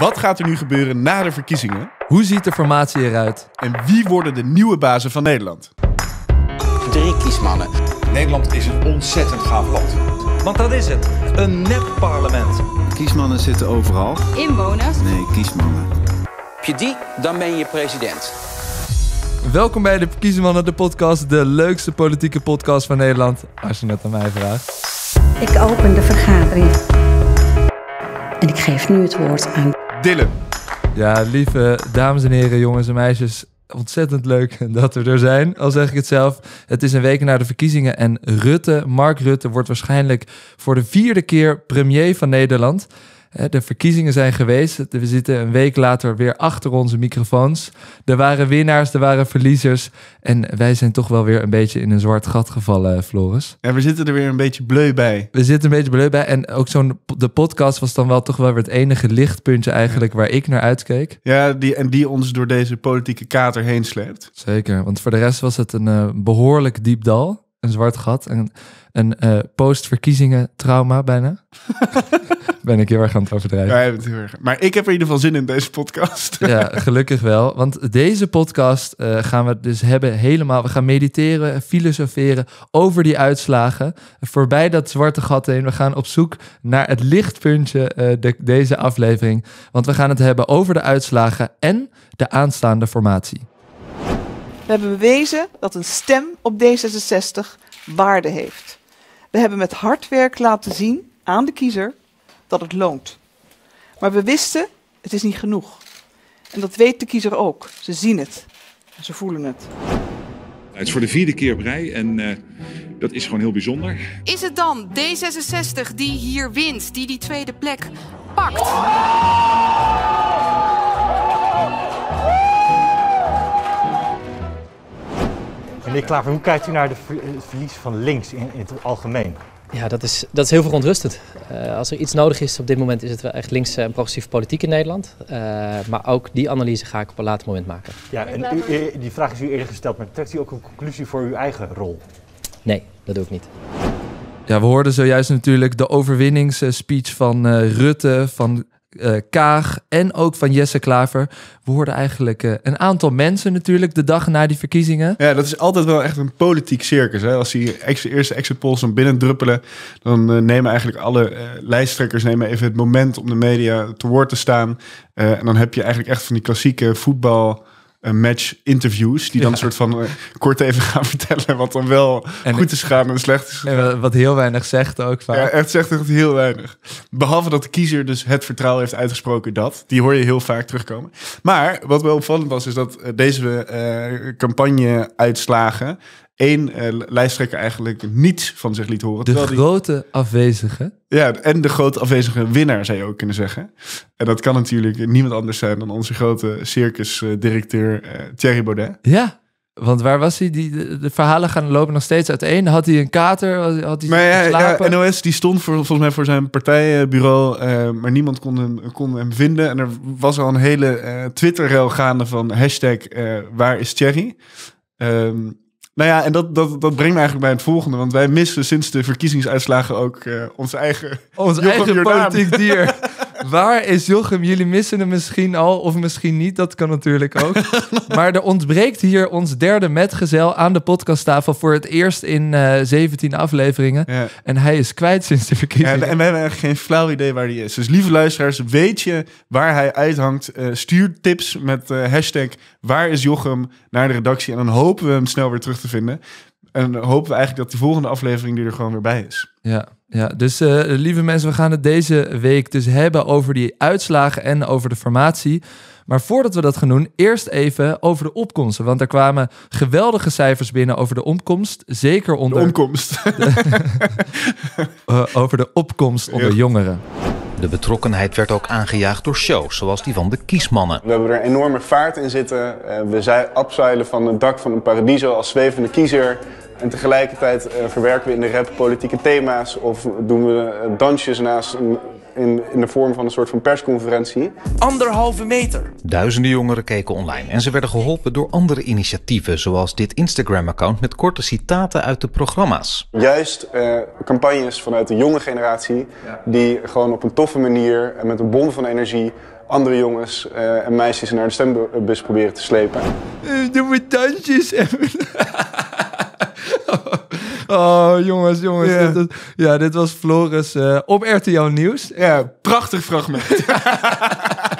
Wat gaat er nu gebeuren na de verkiezingen? Hoe ziet de formatie eruit? En wie worden de nieuwe bazen van Nederland? Drie kiesmannen. Nederland is een ontzettend gaaf land. Want dat is het. Een nep-parlement. Kiesmannen zitten overal. Inwoners? Nee, kiesmannen. Heb je die, dan ben je president. Welkom bij de Kiesmannen, de podcast. De leukste politieke podcast van Nederland. Als je het aan mij vraagt. Ik open de vergadering. En ik geef nu het woord aan Dylan. Ja, lieve dames en heren, jongens en meisjes. Ontzettend leuk dat we er zijn, al zeg ik het zelf. Het is een week na de verkiezingen en Rutte, Mark Rutte, wordt waarschijnlijk voor de vierde keer premier van Nederland. De verkiezingen zijn geweest. We zitten een week later weer achter onze microfoons. Er waren winnaars, er waren verliezers. En wij zijn toch wel weer een beetje in een zwart gat gevallen, eh, Floris. En we zitten er weer een beetje bleu bij. We zitten een beetje bleu bij. En ook zo'n de podcast was dan wel toch wel weer het enige lichtpuntje eigenlijk waar ik naar uitkeek. Ja, die, en die ons door deze politieke kater heen sleept. Zeker, want voor de rest was het een eh, behoorlijk diep dal een zwart gat. Een, een uh, post-verkiezingen trauma bijna. ben ik heel erg aan het overdrijven. Ja, maar ik heb er in ieder geval zin in deze podcast. ja, gelukkig wel. Want deze podcast eh, gaan we dus hebben helemaal. We gaan mediteren, filosoferen over die uitslagen. Voorbij dat zwarte gat heen. We gaan op zoek naar het lichtpuntje eh, de, deze aflevering. Want we gaan het hebben over de uitslagen en de aanstaande formatie. We hebben bewezen dat een stem op D66 waarde heeft. We hebben met hard werk laten zien aan de kiezer dat het loont. Maar we wisten, het is niet genoeg. En dat weet de kiezer ook. Ze zien het. En ze voelen het. Het is voor de vierde keer op rij en eh, dat is gewoon heel bijzonder. Is het dan D66 die hier wint, die die tweede plek pakt? Meneer Klaver, hoe kijkt u naar de eh, het verlies van links in, in, het algemeen? Ja, dat is, dat is heel verontrustend. Eh, als er iets nodig is op dit moment is het wel echt links en progressieve politiek in Nederland. Eh, maar ook die analyse ga ik op een later moment maken. Ja, en u, die vraag is u eerder gesteld, maar trekt u ook een conclusie voor uw eigen rol? Nee, dat doe ik niet. Ja, we hoorden zojuist natuurlijk de overwinningsspeech van Rutte, van eh, Kaag en ook van Jesse Klaver. We hoorden eigenlijk eh, een aantal mensen natuurlijk de dag na die verkiezingen. Ja, dat is altijd wel echt een politiek circus. Hè? Als die eerste exit polls dan binnendruppelen, dan eh, nemen eigenlijk alle lijsttrekkers nemen even het moment om de media te woord te staan. en dan heb je eigenlijk echt van die klassieke voetbal match interviews. Die dan een soort van eh, kort even gaan vertellen wat dan wel goed is gegaan en slecht is wat heel weinig zegt ook vaak. Ja, echt zegt echt heel weinig. Behalve dat de kiezer dus het vertrouwen heeft uitgesproken dat. Die hoor je heel vaak terugkomen. Maar wat wel opvallend was, is dat eh, deze eh, campagne-uitslagen eén eh, lijsttrekker eigenlijk niets van zich liet horen. De grote afwezige. Ja, en de grote afwezige winnaar zou je ook kunnen zeggen. En dat kan natuurlijk niemand anders zijn dan onze grote circusdirecteur uh, Thierry Baudet. Ja, want waar was hij? Die, de, verhalen gaan lopen nog steeds uiteen. Had hij een kater? Had hij maar NOS die stond voor, volgens mij voor zijn partijbureau, eh, maar niemand kon hem, kon hem vinden. En er was al een hele Twitterrel gaande van hashtag waar is Thierry? Ehm, nou ja, en dat, dat, dat brengt me eigenlijk bij het volgende. Want wij missen sinds de verkiezingsuitslagen ook uh, eh, ons eigen... Ons eigen politiek dier. Waar is Jochem? Jullie missen hem misschien al, of misschien niet, dat kan natuurlijk ook. maar er ontbreekt hier ons derde metgezel aan de podcasttafel voor het eerst in 17 eh, afleveringen. En hij is kwijt sinds de verkiezingen. Ja, en we hebben echt geen flauw idee waar hij is. Dus lieve luisteraars, weet je waar hij uithangt? Eh, stuur tips met uh, hashtag waar is Jochem naar de redactie. En dan hopen we hem snel weer terug te vinden. En hopen we eigenlijk dat de volgende aflevering die er gewoon weer bij is. Ja, ja. dus eh, lieve mensen, we gaan het deze week dus hebben over die uitslagen en over de formatie. Maar voordat we dat gaan doen, eerst even over de opkomsten. Want er kwamen geweldige cijfers binnen over de omkomst. Zeker onder... De omkomst. Eh, over de opkomst onder jongeren. De betrokkenheid werd ook aangejaagd door shows, zoals die van de Kiesmannen. We hebben er enorme vaart in zitten. Eh, we zijn van het dak van een paradiso als zwevende kiezer. En tegelijkertijd eh, verwerken we in de rap politieke thema's of doen we eh, dansjes naast een in, in de vorm van een soort van persconferentie. Anderhalve meter. Duizenden jongeren keken online en ze werden geholpen door andere initiatieven... zoals dit Instagram-account met korte citaten uit de programma's. Juist eh, campagnes vanuit de jonge generatie... die gewoon op een toffe manier en met een bon van energie andere jongens eh, en meisjes naar de stembus proberen te slepen. Eh, Doe mijn tandjes. Oh. Oh, jongens, jongens. Dit, ja, dit was Floris uh, op RTL Nieuws. Ja, prachtig fragment.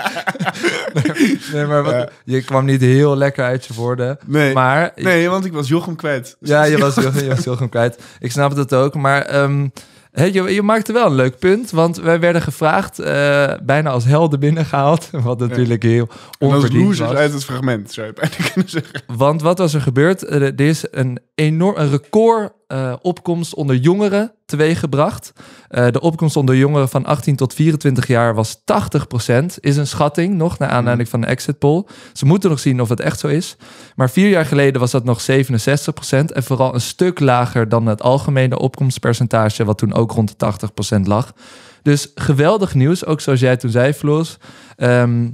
nee, maar je kwam niet heel lekker uit je woorden. Nee, maar, nee want ik was Jochem kwijt. ja, je was Jochem, je was kwijt. Ik snap het ook, maar... Hey, ehm, je, je, maakte wel een leuk punt, want wij werden gevraagd, eh, bijna als helden binnengehaald, wat natuurlijk heel onverdiend was. losers uit het fragment, zou je bijna kunnen zeggen. Want wat was er gebeurd? Er is een enorm een record eh, opkomst onder jongeren teweeggebracht. Uh, de opkomst onder jongeren van 18 tot 24 jaar was 80%, is een schatting nog naar aanleiding mm. van de exit poll. Ze moeten nog zien of het echt zo is. Maar vier jaar geleden was dat nog 67% en vooral een stuk lager dan het algemene opkomstpercentage, wat toen ook rond de 80% lag. Dus geweldig nieuws, ook zoals jij toen zei, Flos. Ehm,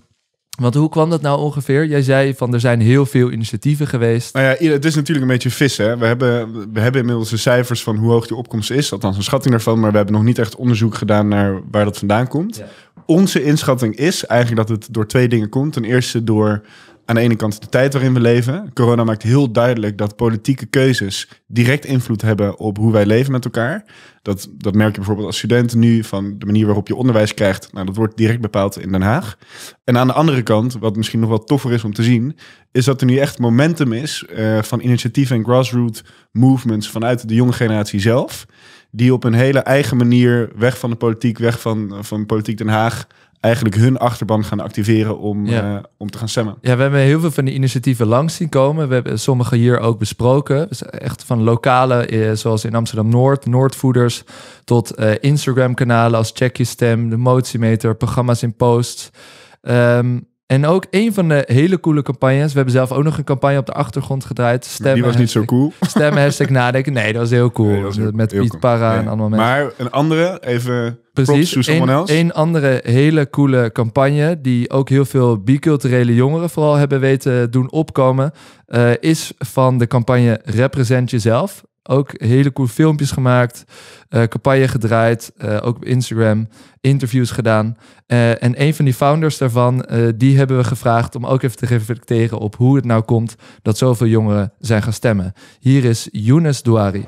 want hoe kwam dat nou ongeveer? Jij zei van er zijn heel veel initiatieven geweest. Nou ja, het is natuurlijk een beetje vissen. We hebben, we hebben inmiddels de cijfers van hoe hoog die opkomst is. Althans, een schatting daarvan. Maar we hebben nog niet echt onderzoek gedaan naar waar dat vandaan komt. Onze inschatting is eigenlijk dat het door twee dingen komt. Ten eerste door aan de ene kant de tijd waarin we leven. Corona maakt heel duidelijk dat politieke keuzes direct invloed hebben op hoe wij leven met elkaar. Dat, dat merk je bijvoorbeeld als student nu van de manier waarop je onderwijs krijgt. Nou, dat wordt direct bepaald in Den Haag. En aan de andere kant, wat misschien nog wat toffer is om te zien, is dat er nu echt momentum is eh, van initiatieven en grassroots movements vanuit de jonge generatie zelf. Die op een hele eigen manier weg van de politiek, weg van, van politiek Den Haag eigenlijk hun achterban gaan activeren om, eh, om te gaan stemmen. Ja, we hebben heel veel van die initiatieven langs zien komen. We hebben sommige hier ook besproken. Dus echt van lokale, eh, zoals in Amsterdam-Noord, Noordvoeders... tot uh, eh, Instagram-kanalen als Check Je Stem, de Motiemeter, programma's in posts... Ehm, en ook een van de hele coole campagnes. We hebben zelf ook nog een campagne op de achtergrond gedraaid. Stemmen, Die was niet zo cool. Stemmen, hashtag nadenken. Nee, dat was heel cool. Met Piet cool. Para en allemaal mensen. Maar een andere, even Precies, Een andere hele coole campagne die ook heel veel biculturele jongeren vooral hebben weten doen opkomen, eh, is van de campagne Represent Jezelf. Ook hele coole filmpjes gemaakt, eh, campagne gedraaid, eh, ook op Instagram, interviews gedaan. Eh, en een van die founders daarvan, die hebben we gevraagd om ook even te reflecteren op hoe het nou komt dat zoveel jongeren zijn gaan stemmen. Hier is Younes Douari.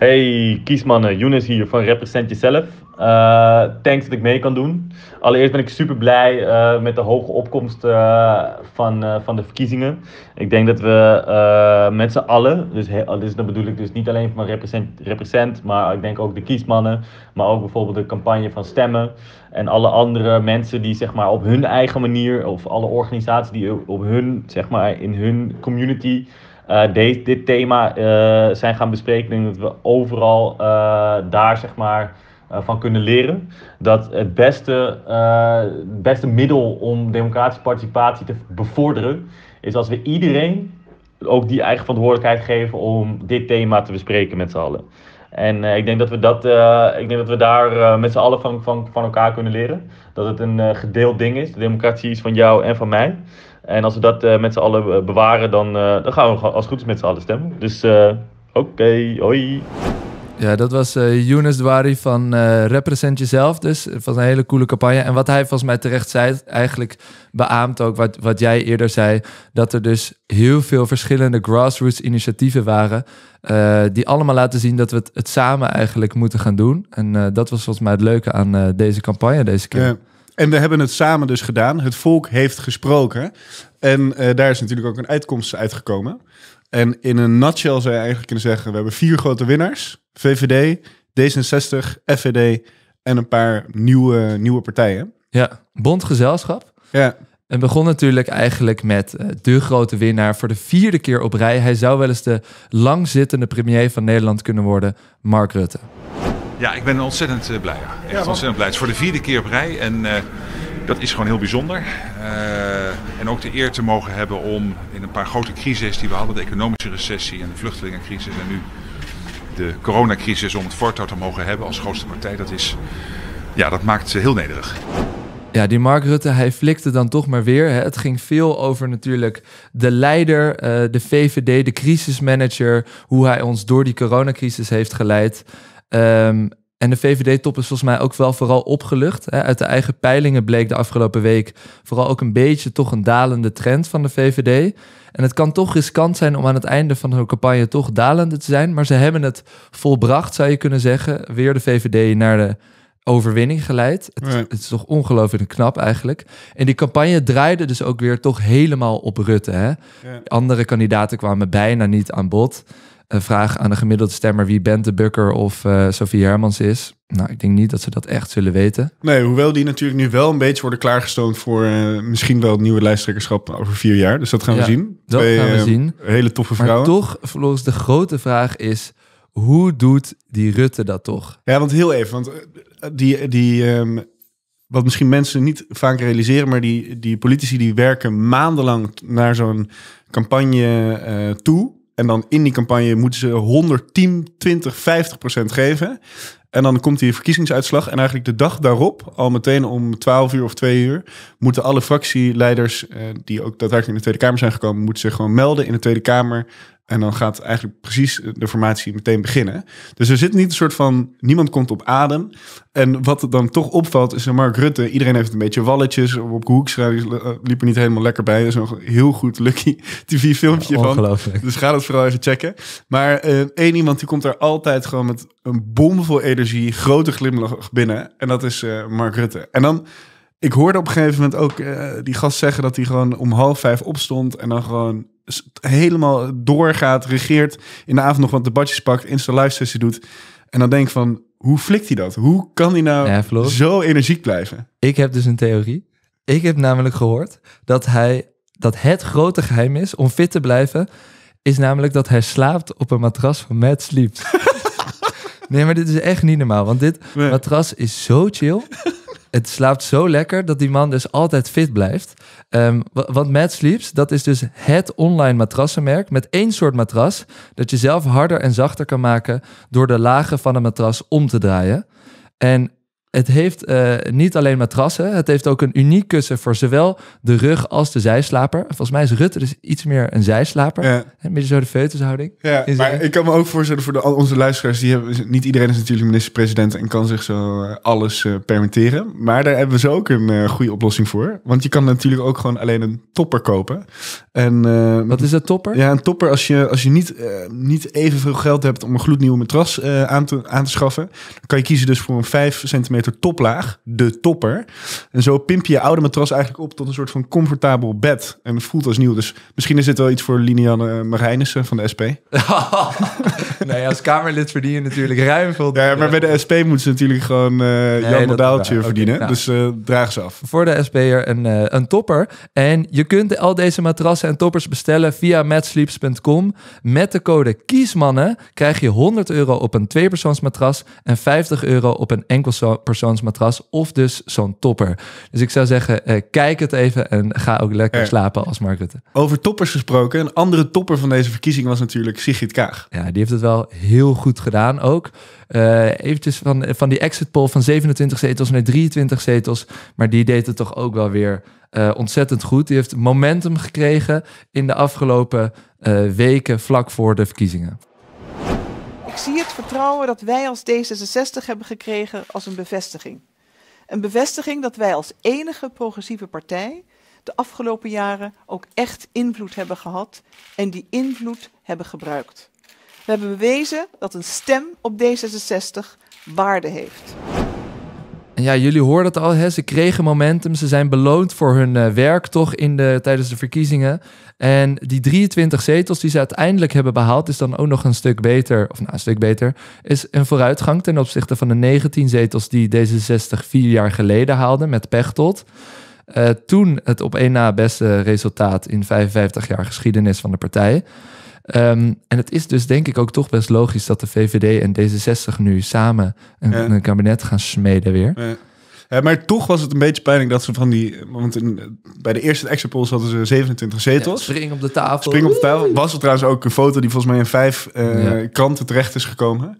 Hey kiesmannen, Younes hier van Represent Jezelf. Eh, thanks dat ik mee kan doen. Allereerst ben ik super blij eh, met de hoge opkomst eh, van, van de verkiezingen. Ik denk dat we met z'n allen, dus, al, dus dat bedoel ik dus niet alleen van represent, represent, maar ik denk ook de kiesmannen, maar ook bijvoorbeeld de campagne van stemmen en alle andere mensen die zeg maar op hun eigen manier of alle organisaties die op hun, zeg maar in hun community eh, dit thema uh, zijn gaan bespreken. Ik denk dat we overal eh, daar zeg maar, van kunnen leren. Dat het beste, beste middel om democratische participatie te bevorderen is als we iedereen ook die eigen verantwoordelijkheid geven om dit thema te bespreken met z'n allen. En ik denk dat we, dat, ik denk dat we daar met z'n allen van, van, van elkaar kunnen leren. Dat het een gedeeld ding is. De democratie is van jou en van mij. En als we dat eh, met z'n allen eh, bewaren, dan, eh, dan gaan we als goed is met z'n allen stemmen. Dus oké, hoi. Ja, dat was uh, Younes Dwari van uh, Represent Jezelf. Dus van een hele coole campagne. En wat hij volgens mij terecht zei, eigenlijk beaamt ook wat, wat jij eerder zei. Dat er dus heel veel verschillende grassroots initiatieven waren. die allemaal laten zien dat we het, het samen eigenlijk moeten gaan doen. En dat was volgens mij het leuke aan deze campagne deze keer. En we hebben het samen dus gedaan. Het volk heeft gesproken. En eh, daar is natuurlijk ook een uitkomst uitgekomen. En in een nutshell zou je eigenlijk kunnen zeggen: we hebben vier grote winnaars: VVD, D66, FVD en een paar nieuwe, nieuwe partijen. Ja, bondgezelschap. Ja. En begon natuurlijk eigenlijk met eh, de grote winnaar voor de vierde keer op rij. Hij zou wel eens de langzittende premier van Nederland kunnen worden, Mark Rutte. Ja, ik ben ontzettend eh, blij. Echt ontzettend blij. Het is voor de vierde keer op rij en eh, dat is gewoon heel bijzonder. Eh, en ook de eer te mogen hebben om in een paar grote crises die we hadden, de economische recessie en de vluchtelingencrisis en nu de coronacrisis, om het voortouw te mogen hebben als grootste partij, dat, is, ja, dat maakt ze heel nederig. Ja, die Mark Rutte, hij flikte dan toch maar weer. Het ging veel over natuurlijk de leider, de VVD, de crisismanager, hoe hij ons door die coronacrisis heeft geleid. Ehm, en de VVD-top is volgens mij ook wel vooral opgelucht. Hè. Uit de eigen peilingen bleek de afgelopen week vooral ook een beetje toch een dalende trend van de VVD. En het kan toch riskant zijn om aan het einde van hun campagne toch dalende te zijn. Maar ze hebben het volbracht, zou je kunnen zeggen. Weer de VVD naar de overwinning geleid. Het, is, toch ongelooflijk knap eigenlijk. En die campagne draaide dus ook weer toch helemaal op Rutte. Hè? Andere kandidaten kwamen bijna niet aan bod een vraag aan de gemiddelde stemmer wie Bent de Bukker of uh, Sophie Hermans is. Nou, ik denk niet dat ze dat echt zullen weten. Nee, hoewel die natuurlijk nu wel een beetje worden klaargestoomd voor eh, misschien wel het nieuwe lijsttrekkerschap over vier jaar. Dus dat gaan we zien. Dat gaan we eh, zien. Hele toffe vrouwen. Maar toch, volgens de grote vraag is, hoe doet die Rutte dat toch? Ja, want heel even, want die, die ehm, wat misschien mensen niet vaak realiseren, maar die, die politici die werken maandenlang naar zo'n campagne toe. En dan in die campagne moeten ze 110, 20, 50 procent geven. En dan komt die verkiezingsuitslag. En eigenlijk de dag daarop, al meteen om 12 uur of 2 uur, moeten alle fractieleiders, eh, die ook daadwerkelijk in de Tweede Kamer zijn gekomen, moeten zich gewoon melden in de Tweede Kamer en dan gaat eigenlijk precies de formatie meteen beginnen. Dus er zit niet een soort van niemand komt op adem. En wat er dan toch opvalt is Mark Rutte. Iedereen heeft een beetje walletjes. Op Hoekstra eh, liep er niet helemaal lekker bij. Er is nog een heel goed Lucky TV filmpje ja, van. Dus ga dat vooral even checken. Maar eh, één iemand die komt daar altijd gewoon met een bomvol energie, grote glimlach binnen. En dat is eh, Mark Rutte. En dan ik hoorde op een gegeven moment ook die gast zeggen dat hij gewoon om half vijf opstond en dan gewoon helemaal doorgaat, regeert, in de avond nog wat debatjes pakt, Insta live sessie doet. En dan denk van, hoe flikt hij dat? Hoe kan hij nou zo energiek blijven? Ik heb dus een theorie. Ik heb namelijk gehoord dat, hij, dat het grote geheim is om fit te blijven, is namelijk dat hij slaapt op een matras van Mad Sleep. nee, maar dit is echt niet normaal, want dit matras is zo chill het slaapt zo lekker dat die man dus altijd fit blijft. Ehm, want Mad Sleeps, dat is dus het online matrassenmerk met één soort matras dat je zelf harder en zachter kan maken door de lagen van een matras om te draaien. En het heeft eh, niet alleen matrassen, het heeft ook een uniek kussen voor zowel de rug als de zijslaper. Volgens mij is Rutte dus iets meer een zijslaper. Ja. Een beetje zo de feutushouding. Ja, maar ik kan me ook voorstellen voor onze luisteraars, die hebben, niet iedereen is natuurlijk minister-president en kan zich zo eh, alles eh, permitteren. Maar daar hebben we ze ook een goede oplossing voor. Want je kan natuurlijk ook gewoon alleen een topper kopen. En, Wat is dat topper? Ja, een topper als je, als je niet, niet evenveel geld hebt om een gloednieuwe matras aan, te, aan te schaffen. Dan kan je kiezen dus voor een 5 centimeter toplaag, de topper. En zo pimp je je oude matras eigenlijk op tot een soort van comfortabel bed. En het voelt als nieuw. Dus misschien is dit wel iets voor Liniane Marijnissen van de SP. nee, als Kamerlid verdien je natuurlijk ruim veel. Ja, maar bij de SP moeten ze natuurlijk gewoon uh, nee, verdienen. Nou. Dus eh, draag ze af. Voor de SP een, eh, een topper. En je kunt al deze matrassen en toppers bestellen via matsleeps.com. Met de code KIESMANNEN krijg je 100 euro op een tweepersoonsmatras en 50 euro op een enkelpersoonsmatras matras of dus zo'n topper. Dus ik zou zeggen, eh, kijk het even en ga ook lekker slapen als Mark Over toppers gesproken, een andere topper van deze verkiezing was natuurlijk Sigrid Kaag. Ja, die heeft het wel heel goed gedaan ook. Uh, eventjes van, van die exit poll van 27 zetels naar 23 zetels. Maar die deed het toch ook wel weer eh, ontzettend goed. Die heeft momentum gekregen in de afgelopen weken vlak voor de verkiezingen. Ik zie het vertrouwen dat wij als D66 hebben gekregen als een bevestiging. Een bevestiging dat wij als enige progressieve partij de afgelopen jaren ook echt invloed hebben gehad en die invloed hebben gebruikt. We hebben bewezen dat een stem op D66 waarde heeft ja, jullie horen het al, hè? ze kregen momentum. Ze zijn beloond voor hun eh, werk toch in de, tijdens de verkiezingen. En die 23 zetels die ze uiteindelijk hebben behaald, is dan ook nog een stuk beter, of nou, een stuk beter, is een vooruitgang ten opzichte van de 19 zetels die D66 vier jaar geleden haalden met Pechtold. Eh, toen het op één na beste resultaat in 55 jaar geschiedenis van de partij. Ehm, en het is dus denk ik ook toch best logisch dat de VVD en D66 nu samen een, kabinet gaan smeden weer. Ja. maar toch was het een beetje pijnlijk dat ze van die. Want in, bij de eerste extra polls hadden ze 27 zetels. spring op de tafel. Spring op tafel. Was er trouwens ook een foto die volgens mij in vijf eh, kranten terecht is gekomen.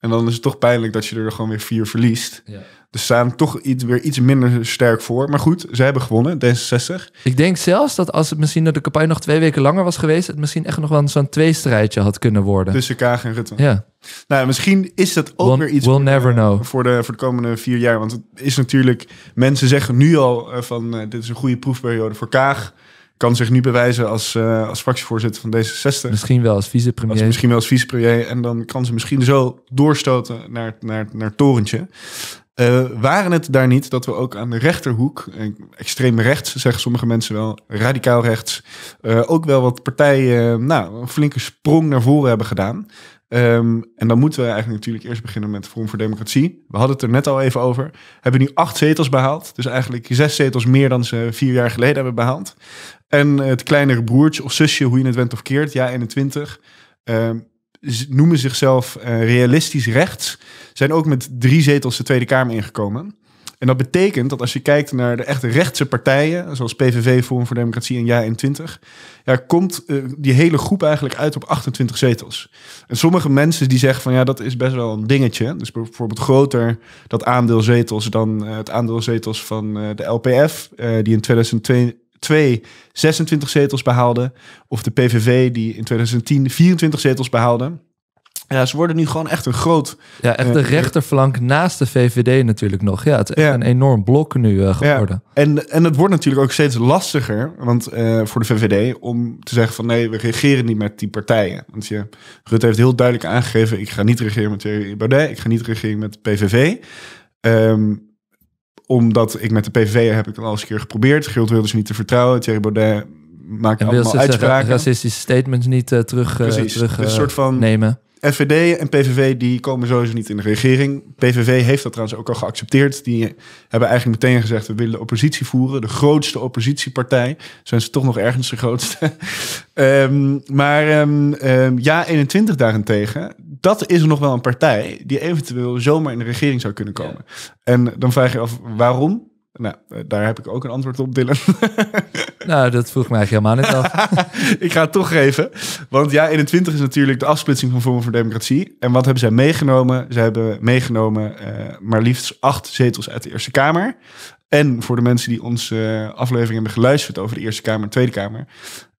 En dan is het toch pijnlijk dat je er gewoon weer vier verliest. Ja. Dus staan toch iets, weer iets minder sterk voor. Maar goed, ze hebben gewonnen, D66. Ik denk zelfs dat als het misschien de campagne nog twee weken langer was geweest, het misschien echt nog wel zo'n twee-strijdje had kunnen worden. Tussen Kaag en Rutte. Ja. Nou, misschien is dat ook weer iets we'll voor, never know. Voor, de, voor de komende vier jaar. Want het is natuurlijk, mensen zeggen nu al eh, van eh, dit is een goede proefperiode voor Kaag kan zich nu bewijzen als, eh, als fractievoorzitter van D66. Misschien wel als vicepremier. misschien wel als vicepremier. En dan kan ze misschien zo doorstoten naar, naar, naar torentje. Eh, waren het daar niet dat we ook aan de rechterhoek, eh, extreem rechts zeggen sommige mensen wel, radicaal rechts, ook wel wat partijen nou, een flinke sprong naar voren hebben gedaan? Ehm, en dan moeten we eigenlijk natuurlijk eerst beginnen met Forum voor Democratie. We hadden het er net al even over. Hebben nu acht zetels behaald. Dus eigenlijk zes zetels meer dan ze vier jaar geleden hebben behaald. En het kleinere broertje of zusje, hoe je het went of keert, ja 21, ehm, noemen zichzelf eh, realistisch rechts. Zijn ook met drie zetels de Tweede Kamer ingekomen. En dat betekent dat als je kijkt naar de echte rechtse partijen, zoals PVV, Forum voor Democratie en Ja21, ja, komt eh, die hele groep eigenlijk uit op 28 zetels. En sommige mensen die zeggen van ja, dat is best wel een dingetje. Dus bijvoorbeeld groter dat aandeel zetels dan eh, het aandeel zetels van de LPF, die in 2002, 2 26 zetels behaalde. Of de PVV die in 2010 24 zetels behaalde. Ja, ze worden nu gewoon echt een groot... Ja, echt de eh, rechterflank naast de VVD natuurlijk nog. Ja, het is een enorm blok nu eh, geworden. Ja. En, en het wordt natuurlijk ook steeds lastiger want, eh, voor de VVD... om te zeggen van nee, we regeren niet met die partijen. Want je, Rutte heeft heel duidelijk aangegeven... ik ga niet regeren met Thierry Baudet, ik ga niet regeren met PVV omdat ik met de PVV heb ik al eens een keer geprobeerd. Gild wilde ze niet te vertrouwen. Thierry Baudet maakt allemaal uitspraken. Racistische statements niet eh, terug, eh, terug, dus een soort eh, van nemen. FVD en PVV die komen sowieso niet in de regering. PVV heeft dat trouwens ook al geaccepteerd. Die hebben eigenlijk meteen gezegd: we willen oppositie voeren. De grootste oppositiepartij. Zijn ze toch nog ergens de grootste? Ehm, maar ehm, ehm, ja, 21 daarentegen. Dat is nog wel een partij die eventueel zomaar in de regering zou kunnen komen. En dan vraag je af waarom. Nou, eh, daar heb ik ook een antwoord op, Dylan. nou, dat vroeg mij eigenlijk helemaal niet af. ik ga het toch geven. Want ja, 21 is natuurlijk de afsplitsing van Vormen voor Democratie. En wat hebben zij meegenomen? Zij hebben meegenomen eh, maar liefst acht zetels uit de Eerste Kamer. En voor de mensen die onze eh, aflevering hebben geluisterd over de Eerste Kamer en Tweede Kamer.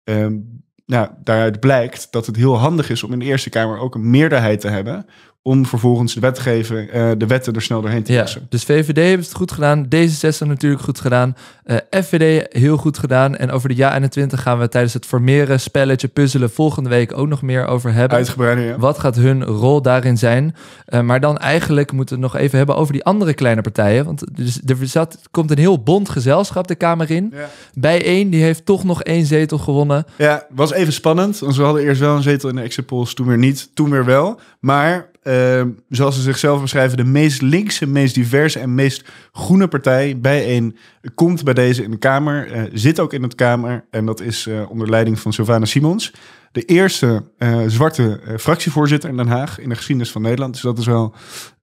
Um, nou, daaruit blijkt dat het heel handig is om in de Eerste Kamer ook een meerderheid te hebben om vervolgens de, wetgeving, uh, eh, de wetten er snel doorheen te lassen. dus VVD heeft het goed gedaan, D66 natuurlijk goed gedaan, eh, FVD heel goed gedaan. En over de jaar 21 gaan we tijdens het formeren, spelletje, puzzelen volgende week ook nog meer over hebben. Uitgebreid, Wat gaat hun rol daarin zijn? Eh, maar dan eigenlijk moeten we het nog even hebben over die andere kleine partijen. Want dus er zat, komt een heel bond gezelschap de Kamer in. Bij één, die heeft toch nog één zetel gewonnen. Ja, was even spannend, want we hadden eerst wel een zetel in de exit polls, toen weer niet, toen weer wel. Maar uh, zoals ze zichzelf beschrijven, de meest linkse, meest diverse en meest groene partij bijeen komt bij deze in de Kamer, eh, zit ook in het Kamer en dat is eh, onder leiding van Sylvana Simons de eerste eh, zwarte eh, fractievoorzitter in Den Haag in de geschiedenis van Nederland. Dus dat is wel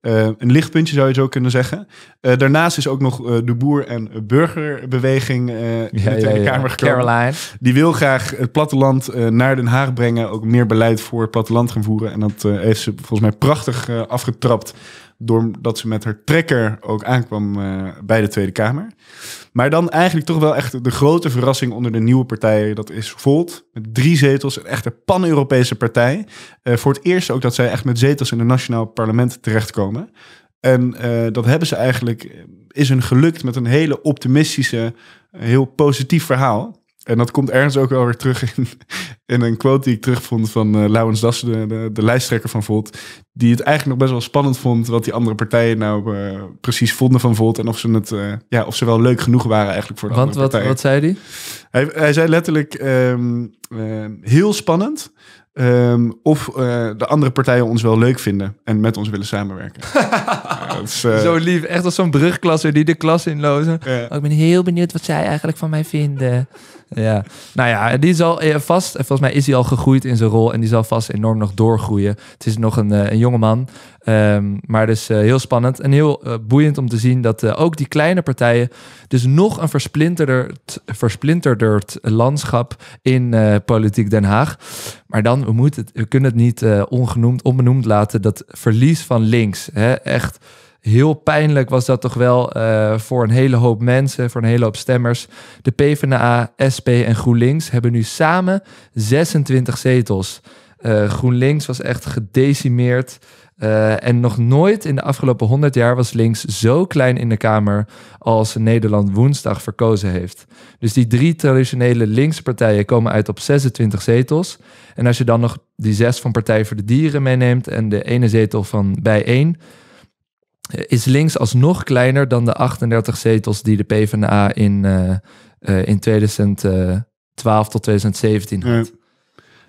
eh, een lichtpuntje, zou je zo kunnen zeggen. daarnaast is ook nog de boer- en burgerbeweging in ja, de Tweede Kamer gekomen. Caroline. Die wil graag het platteland naar Den Haag brengen. Ook meer beleid voor het platteland gaan voeren. En dat heeft ze volgens mij prachtig afgetrapt doordat ze met haar trekker ook aankwam bij de Tweede Kamer. Maar dan eigenlijk toch wel echt de grote verrassing onder de nieuwe partijen. Dat is Volt met drie zetels, een echte pan-Europese partij. Eh, voor het eerst ook dat zij echt met zetels in het nationaal parlement terechtkomen. En eh, dat hebben ze eigenlijk, eh, is hun gelukt met een hele optimistische, heel positief verhaal. En dat komt ergens ook wel weer terug in, in een quote die ik terugvond van eh, uh, Das, de, de, lijsttrekker van Volt. Die het eigenlijk nog best wel spannend vond wat die andere partijen nou eh, precies vonden van Volt. En of ze, het, eh, ja, of ze wel leuk genoeg waren eigenlijk voor de Want, andere wat, partijen. wat zei die? hij? Hij zei letterlijk ehm, heel spannend. Ehm, of de andere partijen ons wel leuk vinden en met ons willen samenwerken. Zo lief, echt als zo'n brugklasser die de klas inlozen. Oh, ik ben heel benieuwd wat zij eigenlijk van mij vinden. ja, nou ja, die zal eh, vast, eh, volgens mij is hij al gegroeid in zijn rol en die zal vast enorm nog doorgroeien. Het is nog een, eh, een jonge man, ehm, maar dus heel spannend en heel boeiend om te zien dat ook die kleine partijen dus nog een versplinterderd, landschap in politiek Den Haag. Maar dan, we, moeten, we kunnen het niet ongenoemd, onbenoemd laten, dat verlies van links. Hè, echt heel pijnlijk was dat toch wel eh, voor een hele hoop mensen, voor een hele hoop stemmers. De PvdA, SP en GroenLinks hebben nu samen 26 zetels. Eh, GroenLinks was echt gedecimeerd. Eh, en nog nooit in de afgelopen 100 jaar was links zo klein in de Kamer als Nederland woensdag verkozen heeft. Dus die drie traditionele linkse partijen komen uit op 26 zetels. En als je dan nog die zes van Partij voor de Dieren meeneemt en de ene zetel van Bijeen, is links alsnog kleiner dan de 38 zetels die de PvdA in, eh, eh, in 2012 tot 2017 had.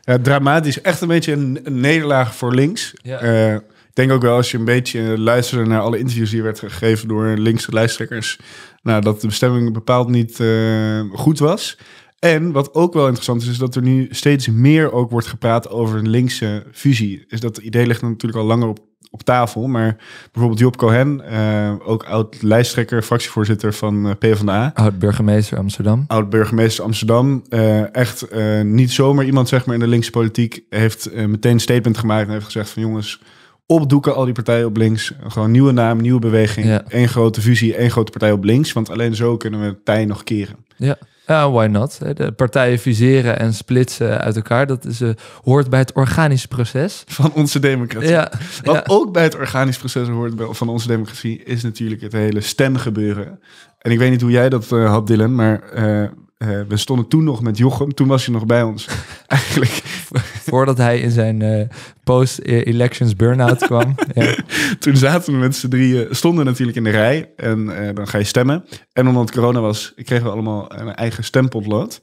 Ja, dramatisch. Echt een beetje een, nederlaag voor links. Eh, ik denk ook wel als je een beetje luisterde naar alle interviews die werd gegeven door linkse lijsttrekkers. Nou, dat de bestemming bepaald niet goed was. En wat ook wel interessant is, is dat er nu steeds meer ook wordt gepraat over een linkse fusie. Is dat idee ligt natuurlijk al langer op op tafel. Maar bijvoorbeeld Job Cohen, eh, ook oud-lijsttrekker, fractievoorzitter van uh, PvdA. Oud-burgemeester Amsterdam. Oud-burgemeester Amsterdam. Eh, echt niet zomaar iemand zeg maar, in de linkse politiek heeft meteen een statement gemaakt en heeft gezegd van jongens, opdoeken al die partijen op links. Gewoon nieuwe naam, nieuwe beweging. één grote visie, één grote partij op links. Want alleen zo kunnen we tij nog keren. Ja. Ja, ah, why not? De partijen viseren en splitsen uit elkaar. Dat is, uh, hoort bij het organisch proces. Van onze democratie. Ja, Wat ook bij het organisch proces hoort van onze democratie... is natuurlijk het hele stemgebeuren. En ik weet niet hoe jij dat eh, had, Dylan, maar... Eh, eh, we stonden toen nog met Jochem, toen was hij nog bij ons. Eigenlijk. Voordat hij in zijn eh, post-elections burn-out kwam. ja. Toen zaten we met z'n drieën, stonden natuurlijk in de rij en eh, dan ga je stemmen. En omdat corona was, kregen we allemaal een eigen stempotlood.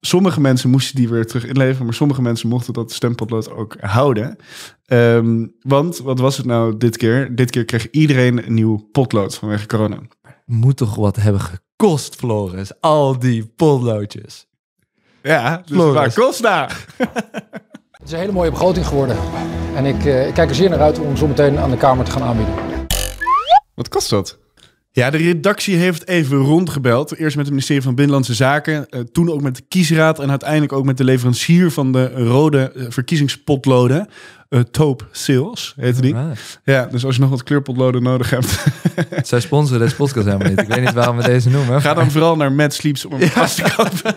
sommige mensen moesten die weer terug inleveren, maar sommige mensen mochten dat stempotlood ook houden. Ehm, want wat was het nou dit keer? Dit keer kreeg iedereen een nieuw potlood vanwege corona. Moet toch wat hebben gekozen? kost Floris al die potloodjes. Ja, dus waar kost daar? Het is een hele mooie begroting geworden. En eh, ik, kijk er zeer naar uit om zo meteen aan de Kamer te gaan aanbieden. Wat kost dat? Ja, de redactie heeft even rondgebeld. Eerst met het ministerie van Binnenlandse Zaken, eh, toen ook met de kiesraad en uiteindelijk ook met de leverancier van de rode eh, verkiezingspotloden. Uh, eh, Toop Sales heette die. Right. Ja, dus als je nog wat kleurpotloden nodig hebt. Zij sponsoren deze podcast helemaal niet. Ik weet niet waarom we deze noemen. Ga dan vooral naar Mad Sleeps om hem ja. vast te kopen.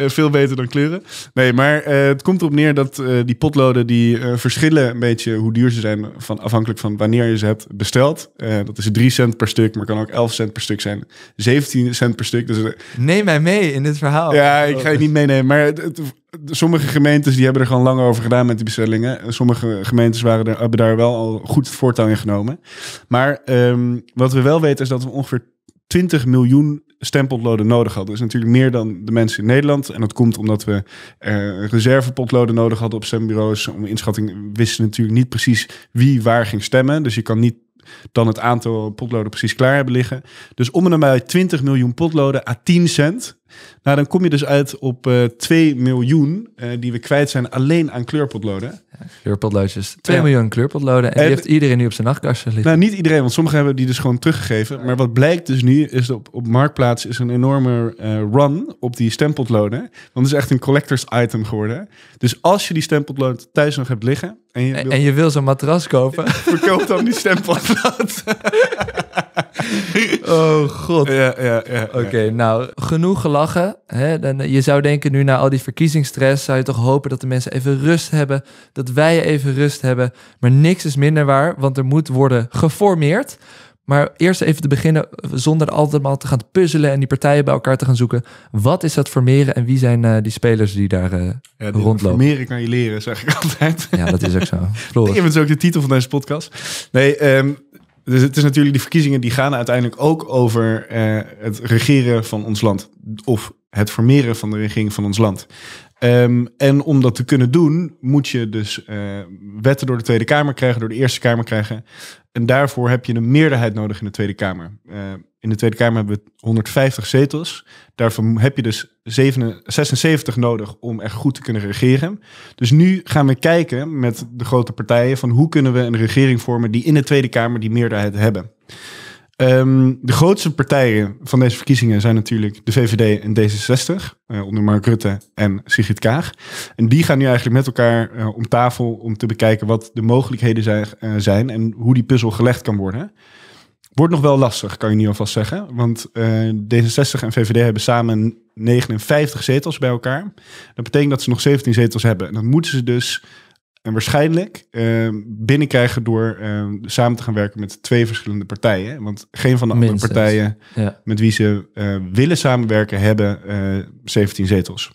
Eh, veel beter dan kleuren. Nee, maar eh, het komt erop neer dat eh, die potloden die verschillen een beetje hoe duur ze zijn van, afhankelijk van wanneer je ze hebt besteld. dat is 3 cent per stuk, maar kan ook 11 cent per stuk zijn. 17 cent per stuk. Dus, Neem mij mee in dit verhaal. Ja, ik ga je niet meenemen. Maar het, sommige gemeentes die hebben er gewoon lang over gedaan met die bestellingen. Sommige gemeentes waren er, hebben daar wel al goed voortouw in genomen. Maar ehm, wat we wel weten is dat we ongeveer 20 miljoen stempotloden nodig hadden. Dat is natuurlijk meer dan de mensen in Nederland. En dat komt omdat we uh, eh, reservepotloden nodig hadden op stembureaus. Om inschatting wisten natuurlijk niet precies wie waar ging stemmen. Dus je kan niet dan het aantal potloden precies klaar hebben liggen. Dus om en nabij 20 miljoen potloden à 10 cent nou, dan kom je dus uit op uh, eh, 2 miljoen eh, die we kwijt zijn alleen aan kleurpotloden. kleurpotloodjes. 2 miljoen kleurpotloden. En, die heeft iedereen nu op zijn nachtkastje liggen. Nou, niet iedereen, want sommigen hebben die dus gewoon teruggegeven. Maar wat blijkt dus nu, is dat op, op Marktplaats is een enorme eh, run op die stempotloden. Want het is echt een collectors item geworden. Dus als je die stempotlood thuis nog hebt liggen... En je wil, en je wil zo'n matras kopen... Verkoop dan die stempotlood. oh god. Ja, ja, ja. Oké, nou, genoeg gelachen. Hè? Dan, eh, je zou denken nu na al die verkiezingsstress... zou je toch hopen dat de mensen even rust hebben. Dat wij even rust hebben. Maar niks is minder waar, want er moet worden geformeerd. Maar eerst even te beginnen eh, zonder altijd maar te gaan puzzelen en die partijen bij elkaar te gaan zoeken. Wat is dat formeren en wie zijn eh, die spelers die daar rondlopen? Formeren kan je leren, zeg ik altijd. Ja, dat is ook zo. Ik Ik vind ook de titel van deze podcast. Nee, um, dus het is natuurlijk, die verkiezingen die gaan uiteindelijk ook over eh, het regeren van ons land. Of het formeren van de regering van ons land. Ehm, en om dat te kunnen doen, moet je dus eh, wetten door de Tweede Kamer krijgen, door de Eerste Kamer krijgen. En daarvoor heb je een meerderheid nodig in de Tweede Kamer. Eh, in de Tweede Kamer hebben we 150 zetels. Daarvan heb je dus 76 nodig om echt goed te kunnen regeren. Dus nu gaan we kijken met de grote partijen van hoe kunnen we een regering vormen die in de Tweede Kamer die meerderheid hebben. Ehm, de grootste partijen van deze verkiezingen zijn natuurlijk de VVD en D66, eh, onder Mark Rutte en Sigrid Kaag. En die gaan nu eigenlijk met elkaar eh, om tafel om te bekijken wat de mogelijkheden zijn, eh, zijn en hoe die puzzel gelegd kan worden. Wordt nog wel lastig, kan je niet alvast zeggen. Want uh, D66 en VVD hebben samen 59 zetels bij elkaar. Dat betekent dat ze nog 17 zetels hebben. En dat moeten ze dus en eh, waarschijnlijk eh, binnenkrijgen door samen te gaan werken met twee verschillende partijen. Want geen van de andere partijen met wie ze willen samenwerken hebben 17 zetels.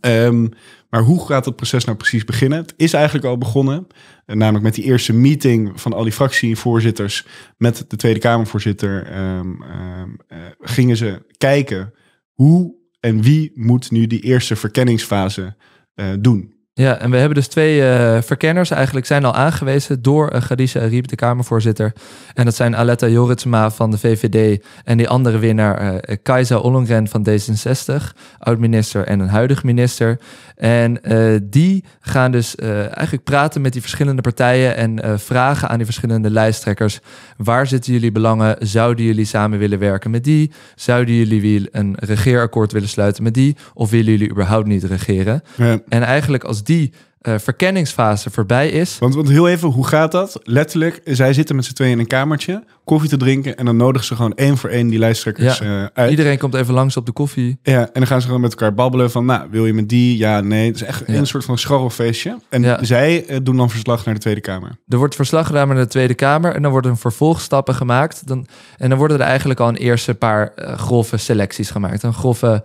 Um, maar hoe gaat dat proces nou precies beginnen? Het is eigenlijk al begonnen, eh, namelijk met die eerste meeting van al die fractievoorzitters met de Tweede Kamervoorzitter. Ehm, ehm, eh, gingen ze kijken hoe en wie moet nu die eerste verkenningsfase eh, doen. Ja, en we hebben dus twee verkenners eigenlijk zijn al aangewezen door uh, Gadisha de Kamervoorzitter. En dat zijn Aletta Joritsma van de VVD en die andere winnaar uh, Ollongren van D66, oud-minister en een huidig minister. En eh, die gaan dus eh, eigenlijk praten met die verschillende partijen en eh, vragen aan die verschillende lijsttrekkers: waar zitten jullie belangen? Zouden jullie samen willen werken met die? Zouden jullie een regeerakkoord willen sluiten met die? Of willen jullie überhaupt niet regeren? Ja. En eigenlijk als die eh, verkenningsfase voorbij is. Want, want heel even, hoe gaat dat? Letterlijk, zij zitten met z'n tweeën in een kamertje, koffie te drinken en dan nodigen ze gewoon één voor één die lijsttrekkers eh, uit. Iedereen komt even langs op de koffie. Ja, en dan gaan ze gewoon met elkaar babbelen van, nou, wil je met die? Ja, nee. Het is echt een soort van schorrelfeestje. En ja. zij eh, doen dan verslag naar de Tweede Kamer. Er wordt verslag gedaan naar de Tweede Kamer en dan worden vervolgstappen gemaakt. Dan, en dan worden er eigenlijk al een eerste paar grove selecties gemaakt. Een grove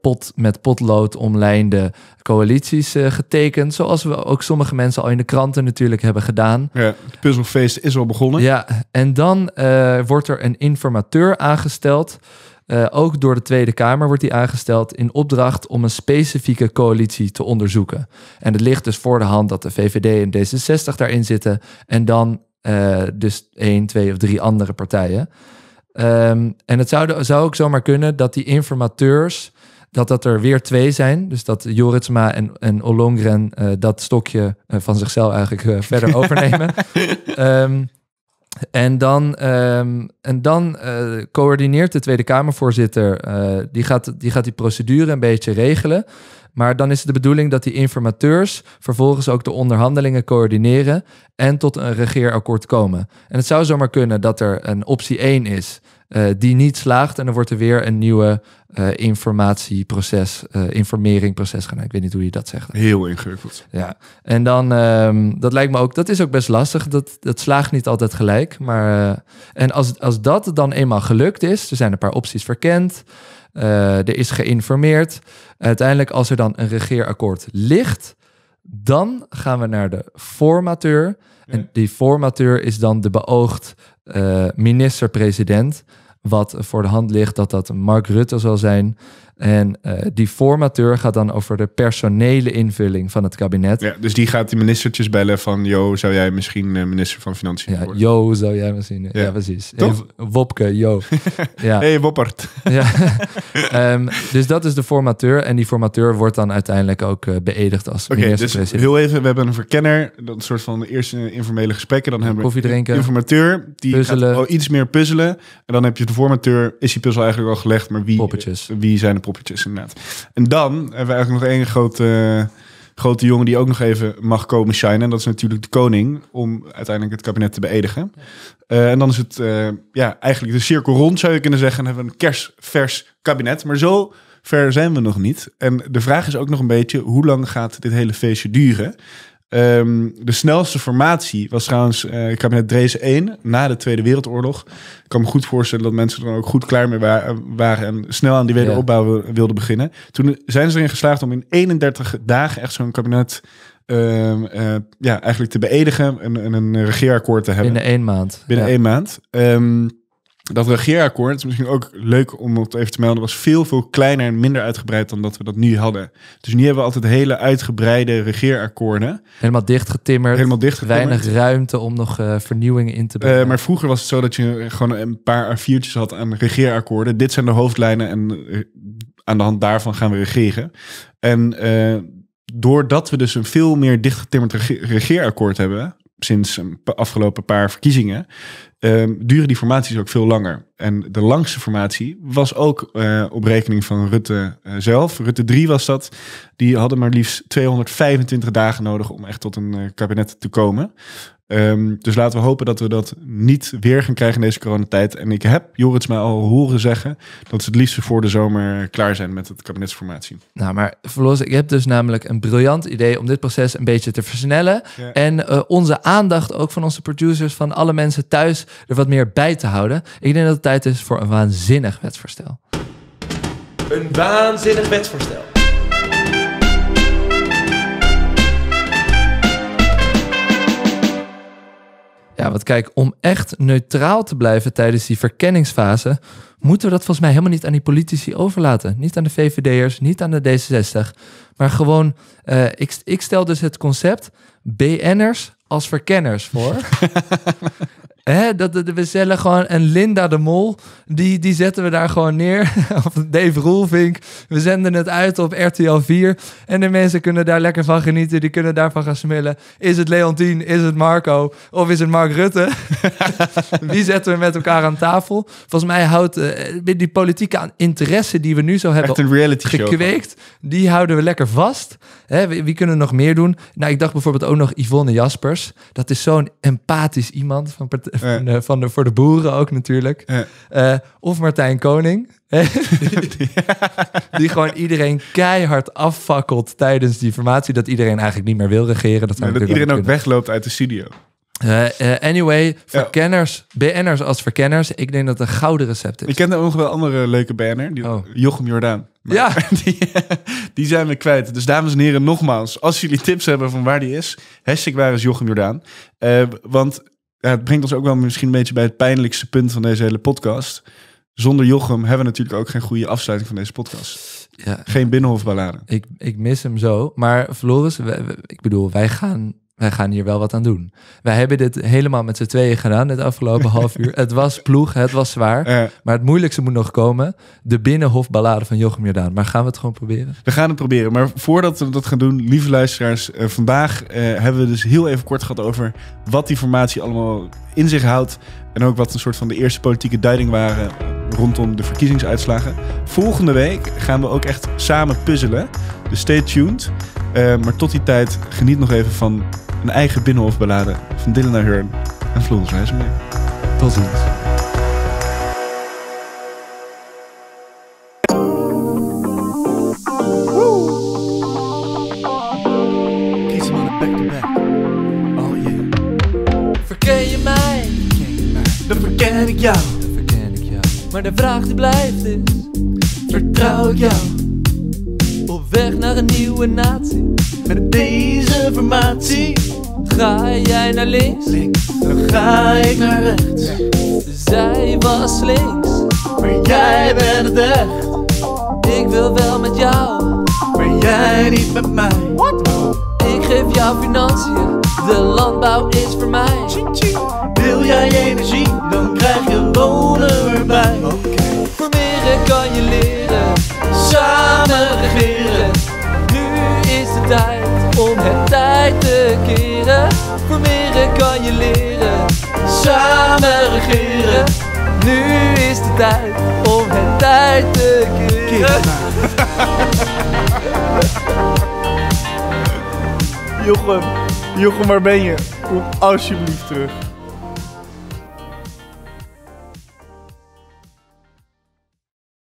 pot met potlood omlijnde coalities eh, getekend. Zoals we ook sommige mensen al in de kranten natuurlijk hebben gedaan. Ja, het puzzelfeest is al begonnen. Ja, en dan eh, wordt er een informateur aangesteld. Eh, ook door de Tweede Kamer wordt die aangesteld in opdracht om een specifieke coalitie te onderzoeken. En het ligt dus voor de hand dat de VVD en D66 daarin zitten. En dan dus één, twee of drie andere partijen. Ehm, en het zou, zou ook zomaar kunnen dat die informateurs dat dat er weer twee zijn. Dus dat Joritsma en, en Olongren eh, dat stokje eh, van zichzelf eigenlijk eh, verder overnemen. Ehm, en dan, ehm, en dan coördineert de Tweede Kamervoorzitter, die, gaat, die gaat die procedure een beetje regelen. Maar dan is het de bedoeling dat die informateurs vervolgens ook de onderhandelingen coördineren en tot een regeerakkoord komen. En het zou zomaar kunnen dat er een optie 1 is eh, die niet slaagt. En dan wordt er weer een nieuwe eh, informatieproces, eh, informeringproces gaan. Ik weet niet hoe je dat zegt. Heel ingewikkeld. Ja, en dan, ehm, dat lijkt me ook, dat is ook best lastig. Dat, dat slaagt niet altijd gelijk. Maar, en als, als dat dan eenmaal gelukt is, er zijn een paar opties verkend. er is geïnformeerd. Uiteindelijk, als er dan een regeerakkoord ligt, dan gaan we naar de formateur. En die formateur is dan de beoogd eh, minister-president. Wat voor de hand ligt dat dat Mark Rutte zal zijn. En eh, die formateur gaat dan over de personele invulling van het kabinet. Ja, dus die gaat die ministertjes bellen van... Jo, zou jij misschien eh, minister van Financiën ja, worden? Jo, zou jij misschien... Ja, precies. Wopke, Jo. ja. hey, Woppert. ja. Ehm, dus dat is de formateur. En die formateur wordt dan uiteindelijk ook uh, beëdigd als dus minister-president. Dus heel even, we hebben een verkenner. Dat een soort van de eerste informele gesprekken. Dan hebben we drinken, informateur. Die puzzelen. gaat al iets meer puzzelen. En dan heb je de formateur. Is die puzzel eigenlijk al gelegd? Maar wie, Poppetjes. wie zijn de inderdaad. En dan hebben we eigenlijk nog één grote, grote jongen die ook nog even mag komen shinen. En dat is natuurlijk de koning, om uiteindelijk het kabinet te beëdigen. Eh, en dan is het eh, ja, eigenlijk de cirkel rond, zou je kunnen zeggen. hebben we een kerstvers kabinet. Maar zo ver zijn we nog niet. En de vraag is ook nog een beetje, hoe lang gaat dit hele feestje duren? Ehm, de snelste formatie was trouwens eh, kabinet Drees 1 na de Tweede Wereldoorlog. Ik kan me goed voorstellen dat mensen er dan ook goed klaar mee waren, waren en snel aan die wederopbouw wilden beginnen. Toen zijn ze erin geslaagd om in 31 dagen echt zo'n kabinet ehm, eh, ja, eigenlijk te beëdigen en, een regeerakkoord te hebben. Binnen één maand. Binnen ja. één maand. Um, dat regeerakkoord, is misschien ook leuk om het even te melden, was veel, veel kleiner en minder uitgebreid dan dat we dat nu hadden. Dus nu hebben we altijd hele uitgebreide regeerakkoorden. Helemaal dichtgetimmerd. Helemaal dichtgetimmerd. Weinig ruimte om nog eh, vernieuwingen in te eh, brengen. maar vroeger was het zo dat je gewoon een paar a had aan regeerakkoorden. Dit zijn de hoofdlijnen en eh, aan de hand daarvan gaan we regeren. En doordat we dus een veel meer dichtgetimmerd regeerakkoord hebben, sinds een afgelopen paar verkiezingen, Um, duren die formaties ook veel langer. En de langste formatie was ook eh, op rekening van Rutte eh, zelf. Rutte 3 was dat. Die hadden maar liefst 225 dagen nodig om echt tot een eh, kabinet te komen. Ehm, dus laten we hopen dat we dat niet weer gaan krijgen in deze coronatijd. En ik heb Jorits mij al horen zeggen dat ze het liefst voor de zomer klaar zijn met het kabinetsformatie. Nou, maar Verlos, ik heb dus namelijk een briljant idee om dit proces een beetje te versnellen. En eh, onze aandacht ook van onze producers, van alle mensen thuis, er wat meer bij te houden. Ik denk dat het tijd is voor een waanzinnig wetsvoorstel. Een waanzinnig wetsvoorstel. Ja, want kijk, om echt neutraal te blijven tijdens die verkenningsfase, moeten we dat volgens mij helemaal niet aan die politici overlaten. Niet aan de VVD'ers, niet aan de D66. Maar gewoon, eh, ik, ik stel dus het concept BN'ers als verkenners voor. dat, dat, we stellen gewoon een Linda de Mol, die, die zetten we daar gewoon neer. of Dave Roelvink. We zenden het uit op RTL 4. En de mensen kunnen daar lekker van genieten. Die kunnen daarvan gaan smillen. Is het Leontien? Is het Marco? Of is het Mark Rutte? Wie zetten we met elkaar aan tafel? Volgens mij houdt uh, die politieke interesse die we nu zo hebben gekweekt, die houden we lekker vast. Hè, wie, wie kunnen nog meer doen? Nou, ik dacht bijvoorbeeld ook nog Yvonne Jaspers. Dat is zo'n empathisch iemand van partij Eh, van, de, voor de boeren ook natuurlijk. Eh, of Martijn Koning. die, gewoon iedereen keihard affakkelt tijdens die formatie. Dat iedereen eigenlijk niet meer wil regeren. Dat, dat iedereen ook wegloopt uit de studio. Eh, anyway, verkenners, BN'ers als verkenners. Ik denk dat een gouden recept is. Ik ken ook wel andere leuke BN'er. Die, oh. Jochem Jordaan. Maar ja. Die, die, zijn we kwijt. Dus dames en heren, nogmaals, als jullie tips hebben van waar die is, hashtag waar is Jochem Jordaan. want ja, het brengt ons ook wel misschien een beetje bij het pijnlijkste punt van deze hele podcast. Zonder Jochem hebben we natuurlijk ook geen goede afsluiting van deze podcast. Ja, geen binnenhofballade. Ik, ik mis hem zo. Maar Floris, ik bedoel, wij gaan wij gaan hier wel wat aan doen. Wij hebben dit helemaal met z'n tweeën gedaan het afgelopen half uur. Het was ploeg, het was zwaar. maar het moeilijkste moet nog komen. De binnenhofballade van Jochem Jordaan. Maar gaan we het gewoon proberen? We gaan het proberen. Maar voordat we dat gaan doen, lieve luisteraars. Eh, vandaag eh, hebben we dus heel even kort gehad over wat die formatie allemaal in zich houdt. En ook wat een soort van de eerste politieke duiding waren rondom de verkiezingsuitslagen. Volgende week gaan we ook echt samen puzzelen. Dus stay tuned. Eh, maar tot die tijd, geniet nog even van een eigen binnenhof beladen van Dylan Ahern en Florence Verken Tot ziens. dan verken ik jou. Maar de vraag die blijft is: vertrouw ik jou? Op weg naar een nieuwe natie. Met deze formatie. Ga jij naar links? links. Dan ga ik naar rechts. Zij was links. Maar jij bent het echt. Ik wil wel met jou. Maar jij niet met mij. Ik geef jou financiën. De landbouw is voor mij. Wil jij energie? Dan krijg je wonen erbij. Oh. Samen kan je leren, samen regeren. Nu is de tijd om het tijd te keren. Voor meer kan je leren, samen regeren. Nu is de tijd om het tijd te keren. Jochem, Jochem, waar ben je? Kom alsjeblieft terug.